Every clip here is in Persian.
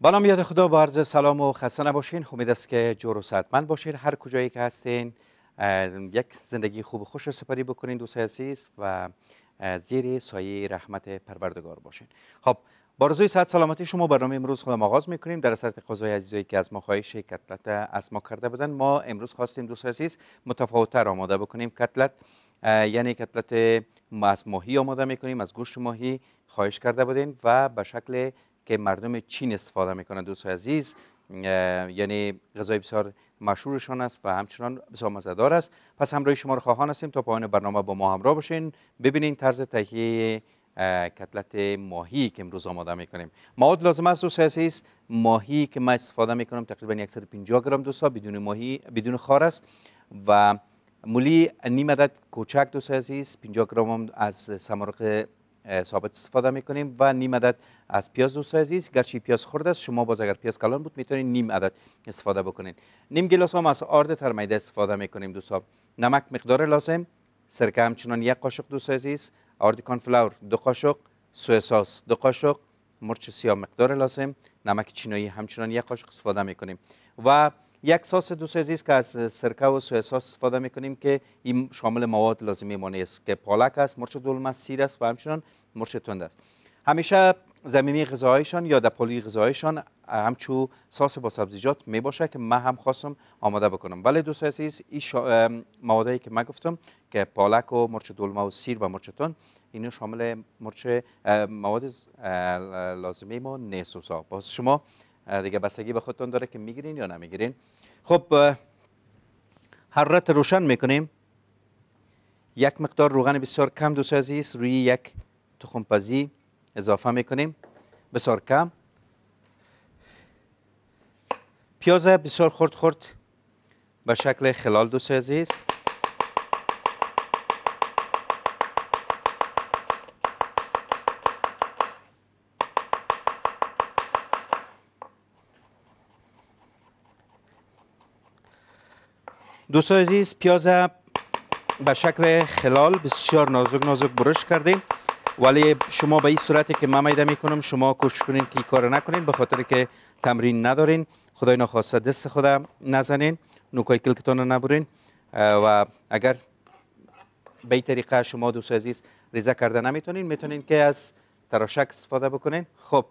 بنام یاد خدا با عرض سلام و خسته نباشین امید است که جور و صحتمند باشین هر کجایی که هستین یک زندگی خوب و خوش سپری بکنین دوست عزیز و زیر سایه رحمت پروردگار باشین خب با روزی صحت سلامتی شما برنامه امروز خودم آغاز میکنیم در اثر تقاضای عزیزایی که از ما خواهش کتلت از ما کرده بودن ما امروز خواستیم دوست عزیز متفاوتتر آماده بکنیم کتلت یعنی کتلت ماهی آماده میکنیم از گوشت ماهی خواهش کرده بودین و به شکل که مردم چین استفاده میکنند دوست عزیز یعنی غذای بسیار مشهورشان است و همچنان بسیار مزدار است پس همراه شما رو خواهان هستیم تا پایان برنامه با ما همراه باشین ببینین طرز تهیه کتلت ماهی که امروز آماده میکنیم مواد لازم است دوست عزیز ماهی که من استفاده میکنم تقریبا 150 گرم دوستا بدون ماهی بدون خار است و مولی نیم عدد کوچک دوست عزیز 50 گرم از سمرق ثابت استفاده میکنیم و نیم عدد از پیاز دوست عزیز گرچه پیاز خورد است شما باز اگر پیاز کلان بود میتونید نیم عدد استفاده بکنید نیم گلاس هم از آرد ترمیده استفاده میکنیم دوستا نمک مقدار لازم سرکه همچنان یک قاشق دوست عزیز آرد کانفلاور دو قاشق سویساس ساس دو قاشق مرچ سیاه مقدار لازم نمک چینایی همچنان یک قاشق استفاده میکنیم و یک ساس دوست عزیز که از سرکه و سوی ساس استفاده میکنیم که این شامل مواد لازمی مانه است که پالک است مرچ دلمه سیر است و همچنان مرچ تند است همیشه زمینی غذایشان یا دپالی غذایشان همچو ساس با سبزیجات می باشه که من هم خواستم آماده بکنم ولی دوست عزیز این موادی که من گفتم که پالک و مرچ دلمه و سیر و مرچ تند اینا شامل مرچ مواد لازمی ما نیست باز شما دیگه بستگی به خودتون داره که میگیرین یا نمیگیرین خب حرارت روشن میکنیم یک مقدار روغن بسیار کم دوست عزیز روی یک تخمپزی پزی اضافه میکنیم بسیار کم پیازه بسیار خرد خرد به شکل خلال دوست عزیز دوست عزیز پیاز به شکل خلال بسیار نازک نازک برش کردیم ولی شما به این صورتی که من میده میکنم شما کوشش کنین که کار نکنین به خاطر که تمرین ندارین خدای نخواسته دست خدا نزنین نوکای کلکتان نبرین و اگر به این طریقه شما دوست عزیز ریزه کرده نمیتونین میتونین که از تراشک استفاده بکنین خب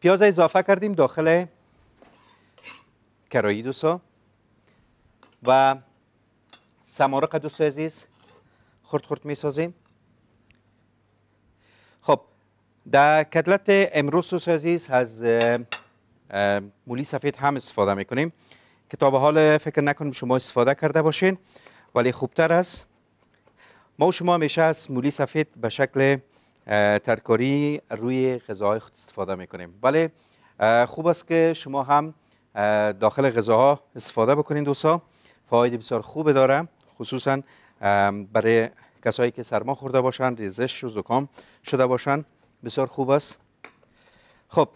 پیاز اضافه کردیم داخل کرایی دوستا و سمارق دوست عزیز خرد خرد میسازیم خب در کتلت امروز دوست عزیز از مولی سفید هم استفاده میکنیم که تا به حال فکر نکنم شما استفاده کرده باشین ولی خوبتر است ما و شما همیشه از مولی سفید به شکل ترکاری روی غذاهای خود استفاده میکنیم ولی خوب است که شما هم داخل غذاها استفاده بکنین دوستا فایده بسیار خوبه داره خصوصا برای کسایی که سرما خورده باشند ریزش و زکام شده باشند بسیار خوب است خب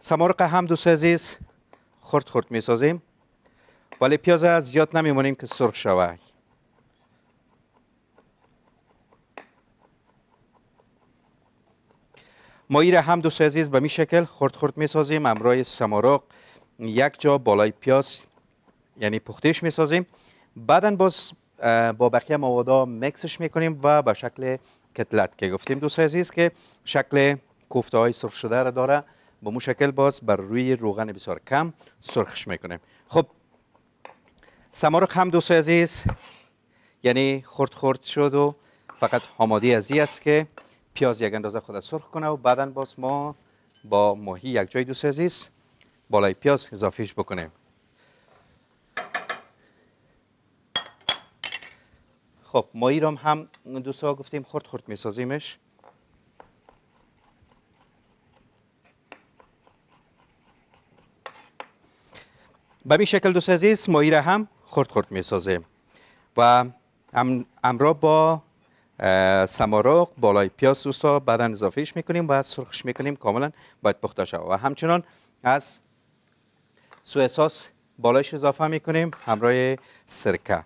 سمارق هم دوست عزیز خرد خرد می سازیم ولی پیاز زیاد نمیمونیم که سرخ شود ما را هم دوست عزیز به می شکل خرد خرد می سازیم امرای سمارق یک جا بالای پیاز یعنی پختش می سازیم بعدا باز با بقیه موادا مکسش میکنیم و به شکل کتلت که گفتیم دوستای عزیز که شکل کوفته های سرخ شده را داره با مو شکل باز بر روی روغن بسیار کم سرخش میکنیم خب سمارق هم دوستای عزیز یعنی خرد خرد شد و فقط حمادی ازی است که پیاز یک اندازه خود سرخ کنه و بعدا باز ما با ماهی یک جای دوست عزیز بالای پیاز اضافیش بکنیم خب ما ایرام هم دوستا گفتیم خرد خرد میسازیمش به این شکل دوست عزیز مایی هم خرد خرد میسازیم و امرا با سمارق بالای پیاز دوستا بعدا اضافهش میکنیم و سرخش میکنیم کاملا باید پخته شد و همچنان از سوساس بالایش اضافه میکنیم همراه سرکه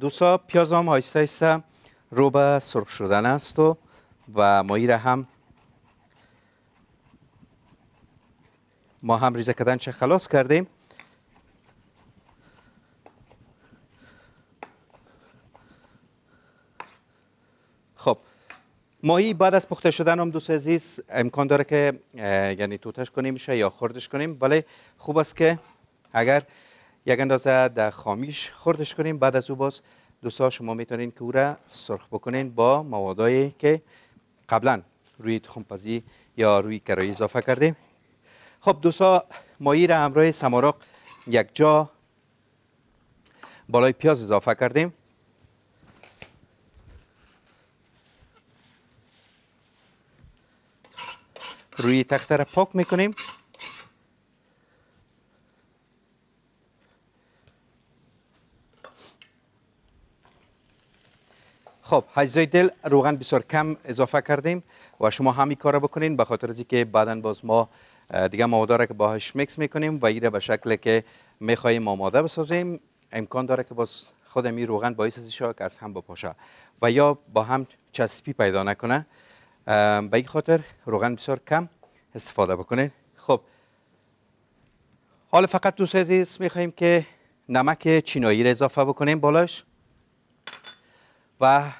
دوستا پیاز هم آیسته آیسته رو به سرخ شدن است و و مایی را هم ما هم ریزه کردن چه خلاص کردیم خب ماهی بعد از پخته شدن هم دوست عزیز امکان داره که یعنی توتش کنیم میشه یا خوردش کنیم ولی خوب است که اگر یک اندازه در خامیش خوردش کنیم بعد از او باز دوستا شما میتونین که او را سرخ بکنین با موادایی که قبلا روی تخمپزی یا روی کرایی اضافه کردیم خب دوستا مایی را همراه سماراق یک جا بالای پیاز اضافه کردیم روی تخته را پاک میکنیم خب حجزای دل روغن بسیار کم اضافه کردیم و شما همین کار بکنین به خاطر اینکه بعدا باز ما دیگه مواد را که باهاش میکس میکنیم و ایره به شکل که میخواییم آماده بسازیم امکان داره که باز خود می روغن باعث از که از هم بپاشه و یا با هم چسبی پیدا نکنه به این خاطر روغن بسیار کم استفاده بکنید خب حالا فقط دوست عزیز میخواییم که نمک چینایی را اضافه بکنیم بالاش و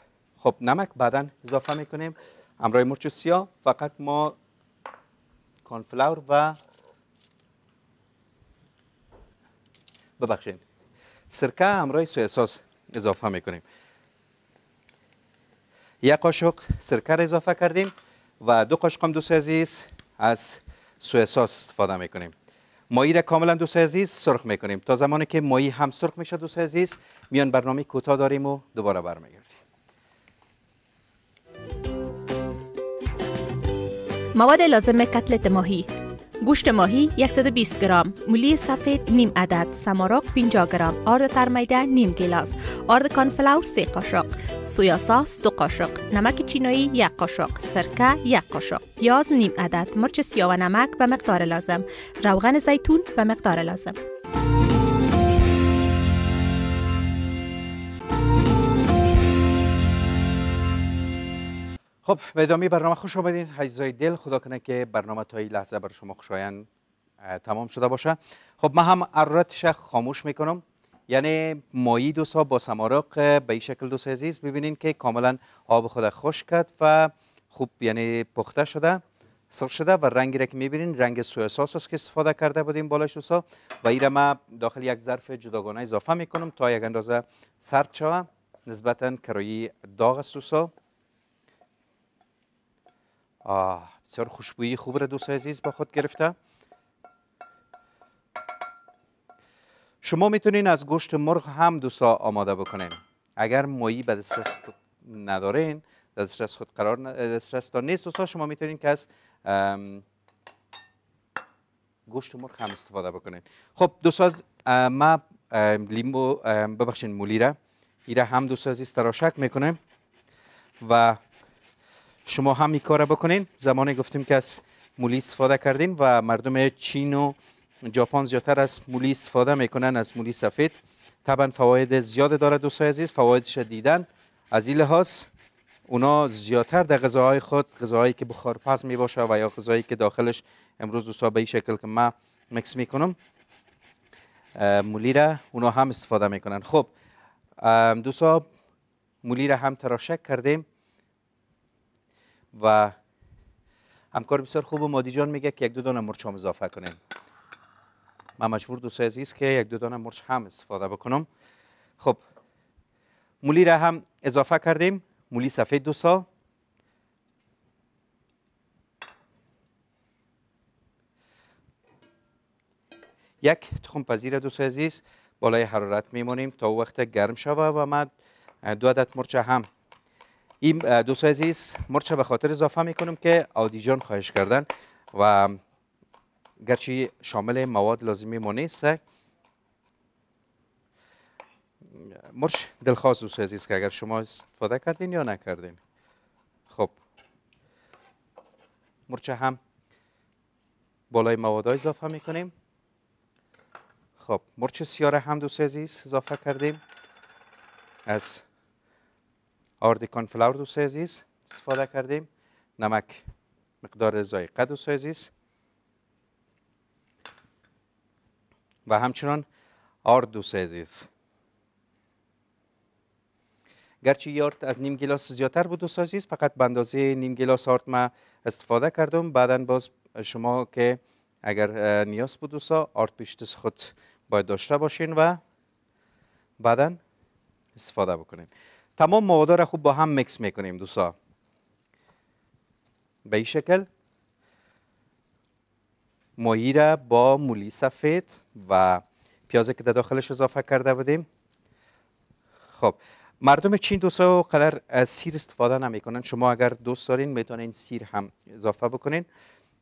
خب نمک بعدا اضافه میکنیم همراه مرچ سیاه فقط ما کانفلاور و ببخشید سرکه همراه سویساس اضافه میکنیم یک قاشق سرکه را اضافه کردیم و دو قاشق هم دوست عزیز از سویساس استفاده میکنیم مایی را کاملا دوست عزیز سرخ میکنیم تا زمانی که مایی هم سرخ میشه دوست عزیز میان برنامه کوتاه داریم و دوباره برمیگردیم مواد لازم کتلت ماهی گوشت ماهی 120 گرام مولی سفید نیم عدد، سمارک 50 گرام آرد ترمیده نیم گلاس آرد کانفلاور 3 قاشق، سویا ساس 2 قاشق، نمک چینایی 1 قاشق، سرکه 1 قاشق، پیاز نیم عدد، مرچ سیاه و نمک به مقدار لازم، روغن زیتون به مقدار لازم. خب به ادامه برنامه خوش آمدین حجزای دل خدا کنه که برنامه تا لحظه بر شما خوشایند تمام شده باشه خب من هم عرارتش خاموش میکنم یعنی مایی دوستا با سماراق به این شکل دوست عزیز ببینین که کاملا آب خود خوش کرد و خوب یعنی پخته شده سرخ شده و رنگی را که میبینین رنگ سویا است که استفاده کرده بودیم بالاش دوستا و این را من داخل یک ظرف جداگانه اضافه میکنم تا یک اندازه سرد شوه نسبتا کرایی داغ سوسا بسیار خوشبویی خوب را دوست عزیز با خود گرفته شما میتونین از گوشت مرغ هم دوستا آماده بکنین اگر مایی به دسترس ندارین دسترس خود قرار دسترس تا نیست دوستا شما میتونین که از گوشت مرغ هم استفاده بکنین خب دوستا ما لیمو ببخشین مولی را ایره هم دوستا عزیز تراشک میکنیم و شما هم این کار بکنین زمانی گفتیم که از مولی استفاده کردین و مردم چین و ژاپن زیادتر از مولی استفاده میکنن از مولی سفید طبعا فواید زیاد داره دوستای عزیز فوایدش دیدن از این لحاظ اونا زیادتر در غذاهای خود غذاهایی که بخار بخارپز می باشه و یا غذایی که داخلش امروز دوستا به این شکل که من مکس میکنم مولی را اونا هم استفاده میکنن خب دوستا مولی را هم تراشک کردیم و همکار بسیار خوب مادی جان میگه که یک دو دانه مرچ هم اضافه کنیم من مجبور دوست عزیز که یک دو دانه مرچ هم استفاده بکنم خب مولی را هم اضافه کردیم مولی سفید دو سال یک تخم پذیر دوست عزیز بالای حرارت میمونیم تا وقت گرم شوه و ما دو عدد مرچ هم این دوست عزیز مرچه به خاطر اضافه میکنم که آدی جان خواهش کردن و گرچه شامل مواد لازمی ما نیست مرچ دلخواست دوست عزیز که اگر شما استفاده کردین یا نکردین خب مرچه هم بالای مواد اضافه میکنیم خب مرچ سیاره هم دوست عزیز اضافه کردیم از آرد کانفلاور دو استفاده کردیم نمک مقدار زایقه دو و همچنان آرد دو سازیز گرچه یارد از نیم گلاس زیادتر بود دو فقط بندازه نیم گلاس آرد ما استفاده کردم بعدا باز شما که اگر نیاز بود دوستا آرد پیشتس خود باید داشته باشین و بعدا استفاده بکنین تمام مواد را خوب با هم مکس میکنیم دوستا به این شکل ماهی را با مولی سفید و پیازی که در داخلش اضافه کرده بودیم خب مردم چین دوستا قدر از سیر استفاده کنن شما اگر دوست دارین میتونین سیر هم اضافه بکنین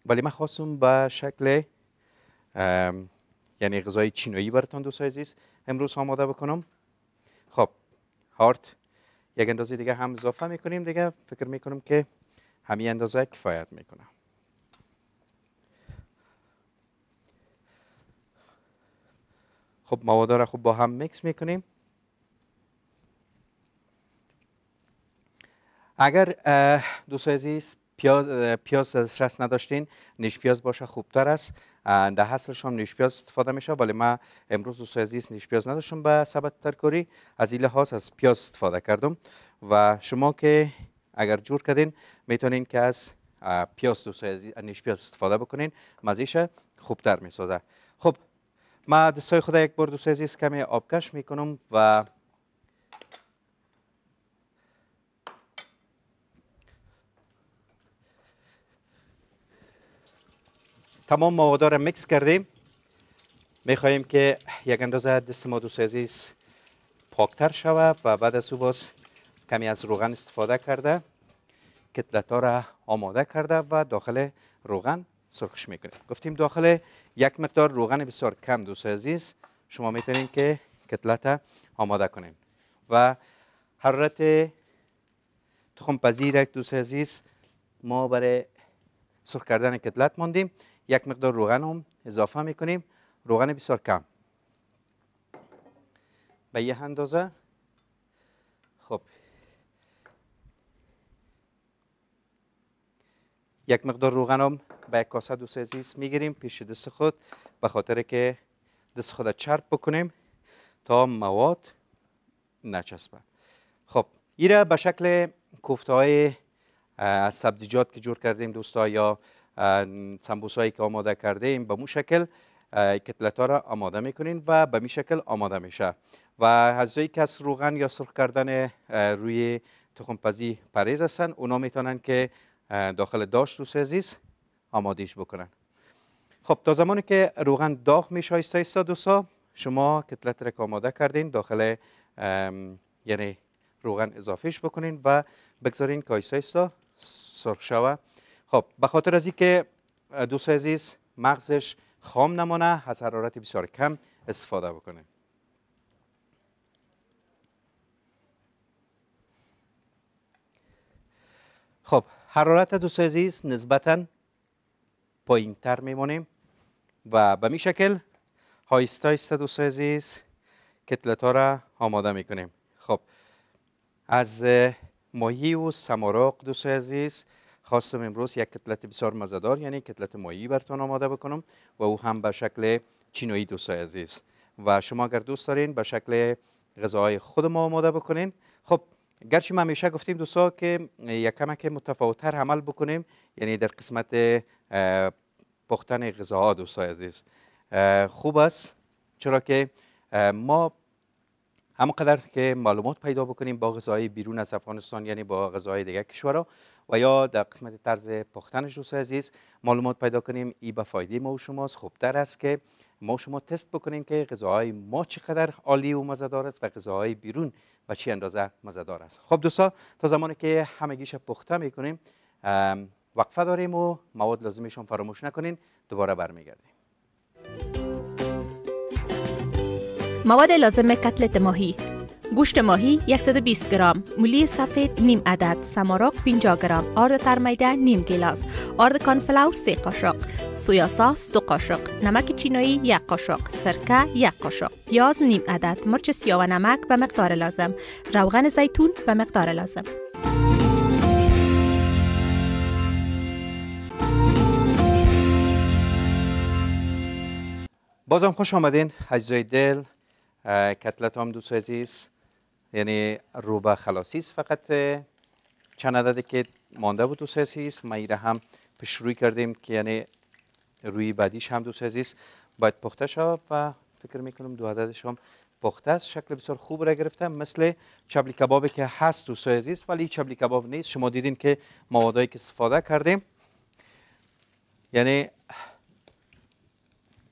ولی من خواستم به شکل یعنی غذای چینایی براتون دوستای عزیز امروز آماده بکنم خب هارت یک اندازه دیگه هم اضافه میکنیم دیگه فکر میکنم که همین اندازه کفایت کنه. خب مواد را خوب با هم میکس میکنیم اگر دوست عزیز پیاز پیاز دسترس نداشتین نیش پیاز باشه خوبتر است در حاصلش هم نیش پیاز استفاده میشه ولی ما امروز دوست عزیز نیش پیاز نداشتم به سبت ترکاری از این لحاظ از پیاز استفاده کردم و شما که اگر جور کردین میتونین که از پیاز دوست عزیز نیش پیاز استفاده بکنین مزیش خوبتر میسازه خب ما دستای خدا یک بار دوست عزیز کمی آبکش میکنم و تمام مواد را میکس کردیم خواهیم که یک اندازه دست ما دوست عزیز پاکتر شود و بعد از او باز کمی از روغن استفاده کرده کتلت ها را آماده کرده و داخل روغن سرخش میکنیم گفتیم داخل یک مقدار روغن بسیار کم دوست عزیز شما میتونید که کتلت آماده کنیم و حرارت تخم یک دوست عزیز ما برای سرخ کردن کتلت ماندیم یک مقدار روغن هم اضافه میکنیم روغن بسیار کم به یه اندازه خب یک مقدار روغن هم به یک کاسه دوست عزیز میگیریم پیش دست خود به خاطر که دست خود چرب بکنیم تا مواد نچسبه خب این به شکل کوفته های سبزیجات که جور کردیم دوستا یا سمبوسایی که آماده کرده ایم به مو شکل کتلت ها را آماده میکنین و به می شکل آماده میشه و از که از روغن یا سرخ کردن روی تخمپزی پریز هستن اونا میتونن که داخل داشت دوست عزیز آمادیش بکنن خب تا زمانی که روغن داغ میشه ایستا دوستا شما کتلت را که آماده کردین داخل یعنی روغن اضافهش بکنین و بگذارین که ایستا سرخ شود خب به خاطر از اینکه دوست عزیز مغزش خام نمانه از حرارت بسیار کم استفاده بکنه خب حرارت دوست عزیز نسبتا پایین تر میمونیم و به می شکل هایستا هایست دوست عزیز کتلت ها را آماده میکنیم خب از ماهی و سماراق دوست عزیز خواستم امروز یک کتلت بسیار مزدار یعنی کتلت مایی برتون آماده بکنم و او هم به شکل چینایی دوستای عزیز و شما اگر دوست دارین به شکل غذاهای خود ما آماده بکنین خب گرچه ما میشه گفتیم دوستا که یک کمک متفاوتتر عمل بکنیم یعنی در قسمت پختن غذاها دوستای عزیز خوب است چرا که ما همقدر که معلومات پیدا بکنیم با غذاهای بیرون از افغانستان یعنی با غذاهای دیگر کشورها و یا در قسمت طرز پختنش دوستای عزیز معلومات پیدا کنیم ای به فایده ما و شماست خوبتر است که ما شما تست بکنیم که غذاهای ما چقدر عالی و مزدار است و غذاهای بیرون و چه اندازه مزهدار است خب دوستا تا زمانی که همگیش پخته میکنیم وقفه داریم و مواد لازمشون فراموش نکنین دوباره برمیگردیم مواد لازم کتلت ماهی گوشت ماهی 120 گرم مولی سفید نیم عدد سمارق 50 گرم آرد ترمیده نیم گلاس آرد کانفلاور 3 قاشق سویا ساس 2 قاشق نمک چینایی 1 قاشق سرکه 1 قاشق پیاز نیم عدد مرچ سیاه و نمک به مقدار لازم روغن زیتون به مقدار لازم بازم خوش آمدین اجزای دل کتلت هم دوست عزیز یعنی روبه خلاصی است فقط چند عددی که مانده بود دوست عزیز ما ایره هم پیش کردیم که یعنی روی بعدیش هم دوست عزیز باید پخته شود و فکر میکنم دو عددش هم پخته است شکل بسیار خوب را گرفته مثل چبلی کبابی که هست دوست عزیز ولی چبلی کباب نیست شما دیدین که موادایی که استفاده کردیم یعنی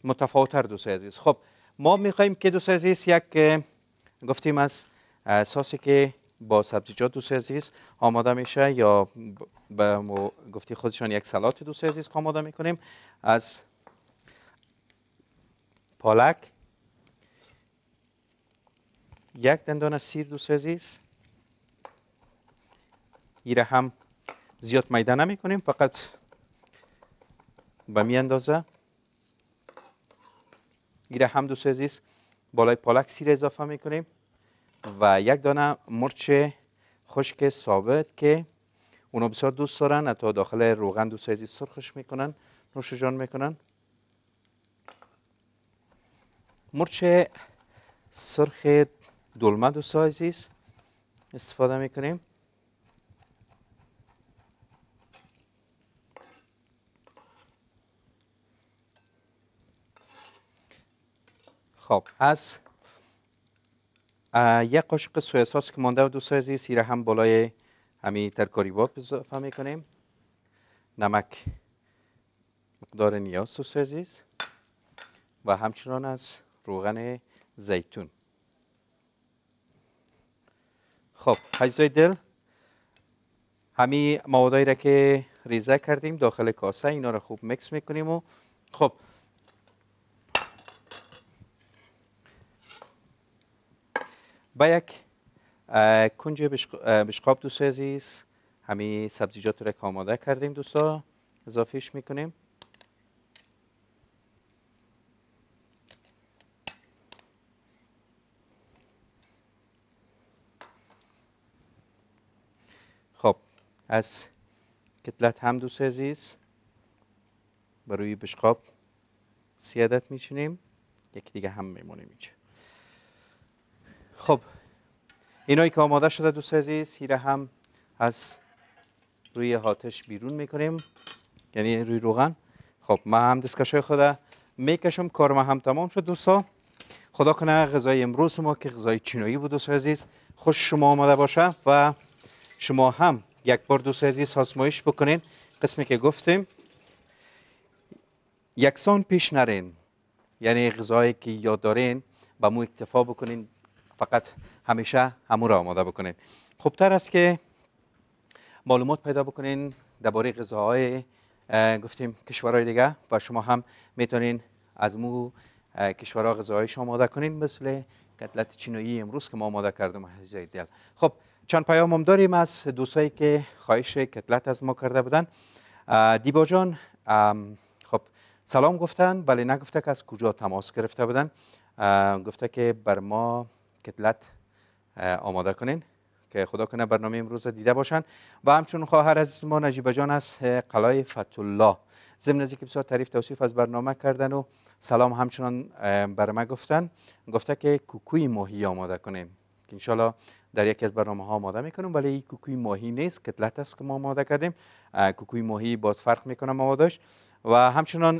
متفاوتر دوست عزیز خب ما میخواییم که دوست عزیز یک گفتیم از ساسی که با سبزیجات دوست عزیز آماده میشه یا به گفتی خودشان یک سلات دوست عزیز که آماده میکنیم از پالک یک دندان سیر دوست عزیز ایره هم زیاد میده نمی کنیم فقط به می اندازه ایره هم دوست عزیز بالای پالک سیر اضافه میکنیم و یک دانه مرچ خشک ثابت که اونا بسیار دوست دارن تا داخل روغن دو سایزی سرخش میکنن نوش جان میکنن مرچ سرخ دلمه دو سایزی استفاده میکنیم خب از یک قاشق سویا ساس که مانده و دو از سیر هم بالای همین ترکاری باب اضافه میکنیم نمک مقدار نیاز دوست عزیز و همچنان از روغن زیتون خب حجزای دل همی موادایی را که ریزه کردیم داخل کاسه اینا را خوب مکس میکنیم و خب با یک کنج بشقاب دوست عزیز همه سبزیجات رو که آماده کردیم دوستا اضافهش میکنیم خب از کتلت هم دوست عزیز روی بشقاب سیادت میچینیم یکی دیگه هم میمونه اینجا خب اینایی که آماده شده دوست عزیز هیره هم از روی هاتش بیرون میکنیم یعنی روی روغن خب من هم دستکشای خود میکشم کار ما هم تمام شد دوستا خدا کنه غذای امروز ما که غذای چینایی بود دوست عزیز خوش شما آماده باشه و شما هم یک بار دوست عزیز آزمایش بکنین قسمی که گفتیم یکسان پیش نرین یعنی غذایی که یاد دارین به مو اکتفا بکنین فقط همیشه همون را آماده بکنید خوبتر است که معلومات پیدا بکنین درباره غذاهای گفتیم کشورهای دیگه و شما هم میتونین از مو کشورها شما آماده کنین مثل کتلت چینایی امروز که ما آماده کردم از دل خب چند پیام هم داریم از دوستایی که خواهش کتلت از ما کرده بودن دیبا جان خب سلام گفتن ولی نگفته که از کجا تماس گرفته بودن گفته که بر ما کتلت آماده کنین که خدا کنه برنامه امروز دیده باشن و همچون خواهر عزیز ما نجیبه جان از قلای فتولله ضمن از که بسیار تعریف توصیف از برنامه کردن و سلام همچنان بر ما گفتن گفته که کوکوی ماهی آماده کنیم که انشالله در یکی از برنامه ها آماده میکنم ولی این کوکوی ماهی نیست کتلت است که ما آماده کردیم کوکوی ماهی باز فرق میکنه موادش و همچنان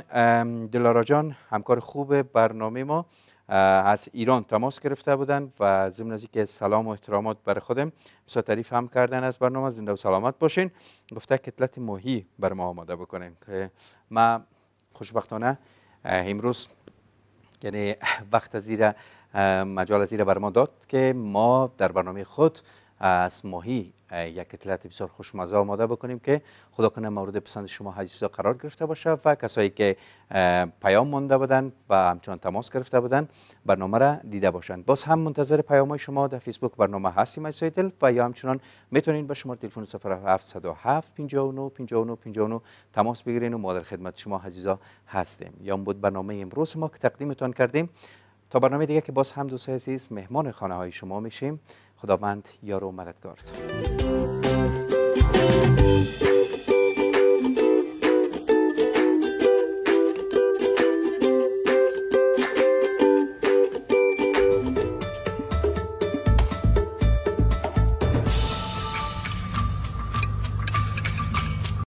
دلارا جان همکار خوب برنامه ما از ایران تماس گرفته بودند و ضمن از اینکه سلام و احترامات بر خودم بسیار تعریف هم کردن از برنامه زنده و سلامت باشین گفته کتلت ماهی بر ما آماده بکنیم که ما خوشبختانه امروز یعنی وقت زیره مجال زیره بر ما داد که ما در برنامه خود از ماهی یک اطلاعات بسیار خوشمزه آماده بکنیم که خدا کنه مورد پسند شما عزیزا قرار گرفته باشه و کسایی که پیام مانده بودن و همچنان تماس گرفته بودن برنامه را دیده باشند باز هم منتظر پیام های شما در فیسبوک برنامه هستیم از دل و یا همچنان میتونین به شما تلفن 707 59 59 59 تماس بگیرین و ما در خدمت شما عزیزا هستیم یا بود برنامه امروز ما که تقدیمتان کردیم تا برنامه دیگه که باز هم دوست عزیز مهمان خانه های شما میشیم خداوند یارو مددگارتون